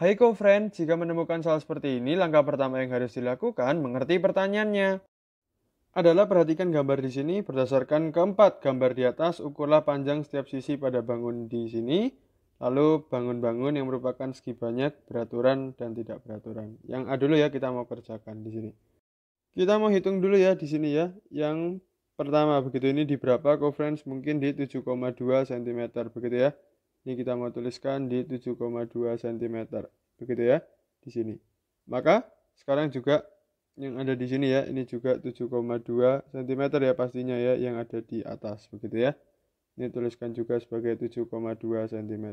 Hai co-friend, jika menemukan soal seperti ini, langkah pertama yang harus dilakukan mengerti pertanyaannya. Adalah perhatikan gambar di sini berdasarkan keempat gambar di atas, ukurlah panjang setiap sisi pada bangun di sini, lalu bangun-bangun yang merupakan segi banyak, beraturan, dan tidak beraturan. Yang A dulu ya kita mau kerjakan di sini. Kita mau hitung dulu ya di sini ya, yang pertama begitu ini di berapa co-friends? Mungkin di 7,2 cm begitu ya. Ini kita mau tuliskan di 7,2 cm. Begitu ya, di sini. Maka sekarang juga yang ada di sini ya, ini juga 7,2 cm ya pastinya ya yang ada di atas. Begitu ya. Ini tuliskan juga sebagai 7,2 cm.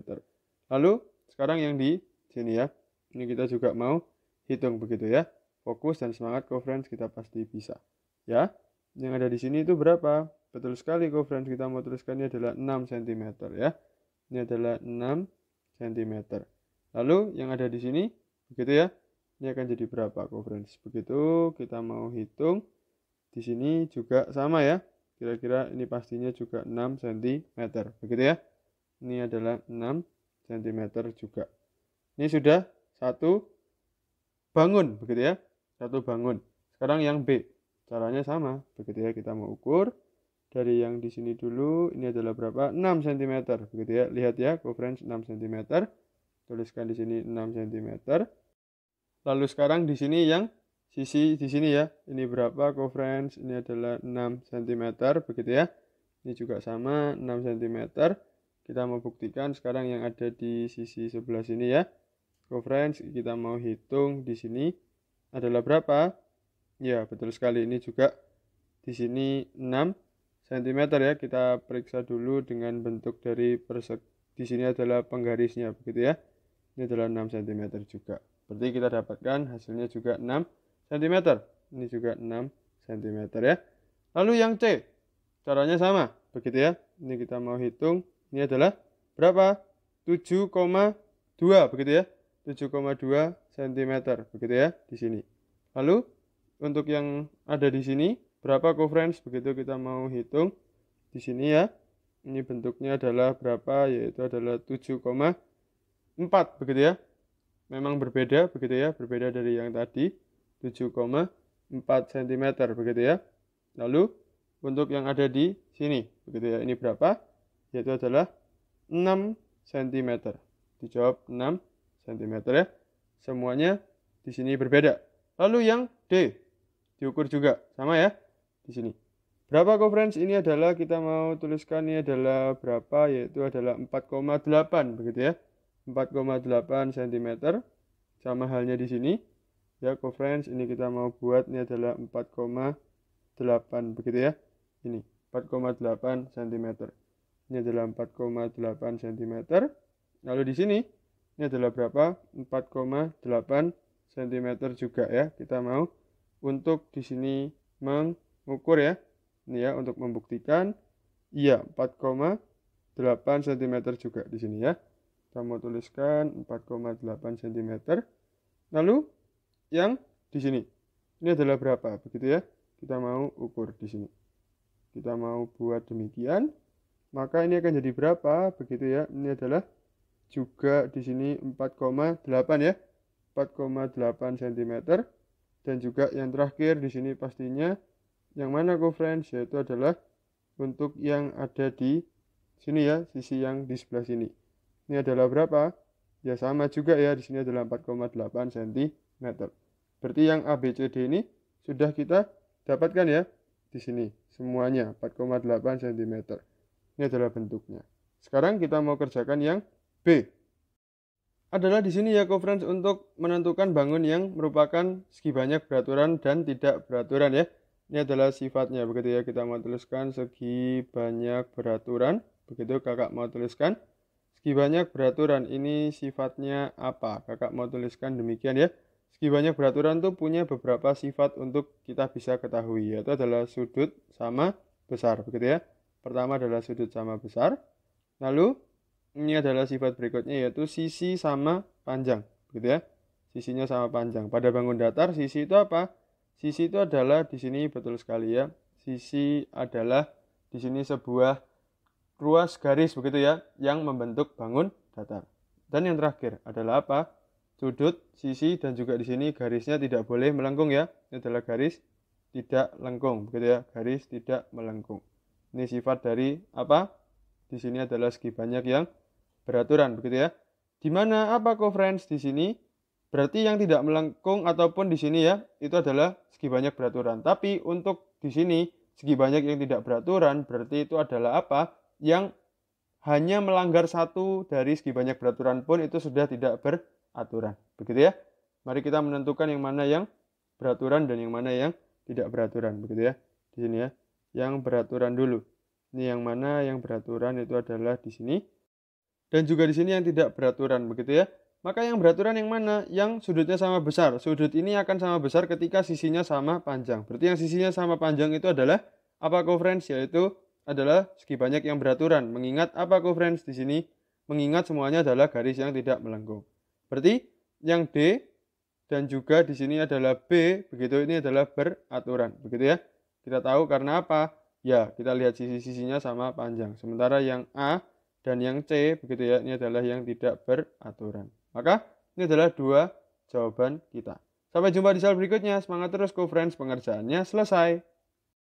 Lalu sekarang yang di sini ya. Ini kita juga mau hitung begitu ya. Fokus dan semangat co-friends kita pasti bisa. Ya. Yang ada di sini itu berapa? Betul sekali co-friends kita mau tuliskannya adalah 6 cm ya ini adalah 6 cm lalu yang ada di sini begitu ya ini akan jadi berapa coverage begitu kita mau hitung di sini juga sama ya kira-kira ini pastinya juga 6 cm begitu ya ini adalah 6 cm juga ini sudah satu bangun begitu ya satu bangun sekarang yang B caranya sama begitu ya kita mau ukur dari yang di sini dulu ini adalah berapa 6 cm begitu ya lihat ya coverage 6 cm tuliskan di sini 6 cm lalu sekarang di sini yang sisi di sini ya ini berapa coverage ini adalah 6 cm begitu ya ini juga sama 6 cm kita mau buktikan sekarang yang ada di sisi sebelah sini ya coverage kita mau hitung di sini adalah berapa ya betul sekali ini juga di sini 6 cm cm ya kita periksa dulu dengan bentuk dari persek. di sini adalah penggarisnya begitu ya ini adalah 6 cm juga berarti kita dapatkan hasilnya juga 6 cm ini juga 6 cm ya lalu yang C caranya sama begitu ya ini kita mau hitung ini adalah berapa 7,2 begitu ya 7,2 cm begitu ya di sini lalu untuk yang ada di sini berapa kofrens begitu kita mau hitung di sini ya ini bentuknya adalah berapa yaitu adalah 7,4 begitu ya memang berbeda begitu ya berbeda dari yang tadi 7,4 cm begitu ya lalu untuk yang ada di sini begitu ya ini berapa yaitu adalah 6 cm dijawab 6 cm ya semuanya di sini berbeda lalu yang D diukur juga sama ya di sini. Berapa conference ini adalah kita mau tuliskan ini adalah berapa yaitu adalah 4,8 begitu ya. 4,8 cm sama halnya di sini. Ya conference ini kita mau buat ini adalah 4,8 begitu ya. Ini 4,8 cm. Ini adalah 4,8 cm. Lalu di sini ini adalah berapa? 4,8 cm juga ya. Kita mau untuk di sini meng ukur ya. Ini ya untuk membuktikan iya 4,8 cm juga di sini ya. kita mau tuliskan 4,8 cm. Lalu yang di sini. Ini adalah berapa begitu ya? Kita mau ukur di sini. Kita mau buat demikian, maka ini akan jadi berapa begitu ya? Ini adalah juga di sini 4,8 ya. 4,8 cm dan juga yang terakhir di sini pastinya yang mana friends Yaitu adalah untuk yang ada di sini ya, sisi yang di sebelah sini. Ini adalah berapa? Ya sama juga ya, di sini adalah 4,8 cm. Berarti yang ABCD ini sudah kita dapatkan ya di sini semuanya 4,8 cm. Ini adalah bentuknya. Sekarang kita mau kerjakan yang B. Adalah di sini ya friends untuk menentukan bangun yang merupakan segi banyak beraturan dan tidak beraturan ya. Ini adalah sifatnya, begitu ya. Kita mau tuliskan segi banyak beraturan, begitu kakak mau tuliskan. Segi banyak beraturan ini sifatnya apa? Kakak mau tuliskan demikian ya. Segi banyak beraturan tuh punya beberapa sifat untuk kita bisa ketahui, yaitu adalah sudut sama besar, begitu ya. Pertama adalah sudut sama besar. Lalu ini adalah sifat berikutnya yaitu sisi sama panjang, begitu ya. Sisinya sama panjang. Pada bangun datar sisi itu apa? Sisi itu adalah di sini betul sekali ya. Sisi adalah di sini sebuah ruas garis begitu ya yang membentuk bangun datar. Dan yang terakhir adalah apa? Sudut, sisi dan juga di sini garisnya tidak boleh melengkung ya. Ini adalah garis tidak lengkung begitu ya. Garis tidak melengkung. Ini sifat dari apa? Di sini adalah segi banyak yang beraturan begitu ya. Di mana apa friends di sini? Berarti yang tidak melengkung ataupun di sini ya, itu adalah segi banyak beraturan. Tapi untuk di sini segi banyak yang tidak beraturan, berarti itu adalah apa? Yang hanya melanggar satu dari segi banyak beraturan pun itu sudah tidak beraturan. Begitu ya. Mari kita menentukan yang mana yang beraturan dan yang mana yang tidak beraturan, begitu ya. Di sini ya. Yang beraturan dulu. Ini yang mana yang beraturan itu adalah di sini. Dan juga di sini yang tidak beraturan, begitu ya. Maka yang beraturan yang mana? Yang sudutnya sama besar. Sudut ini akan sama besar ketika sisinya sama panjang. Berarti yang sisinya sama panjang itu adalah apa coverage? Yaitu adalah segi banyak yang beraturan. Mengingat apa coverage di sini? Mengingat semuanya adalah garis yang tidak melengkung. Berarti yang D dan juga di sini adalah B, begitu ini adalah beraturan, begitu ya. Kita tahu karena apa? Ya, kita lihat sisi-sisinya sama panjang. Sementara yang A dan yang C begitu ya, ini adalah yang tidak beraturan. Maka ini adalah dua jawaban kita. Sampai jumpa di soal berikutnya. Semangat terus, co-friends. Pengerjaannya selesai.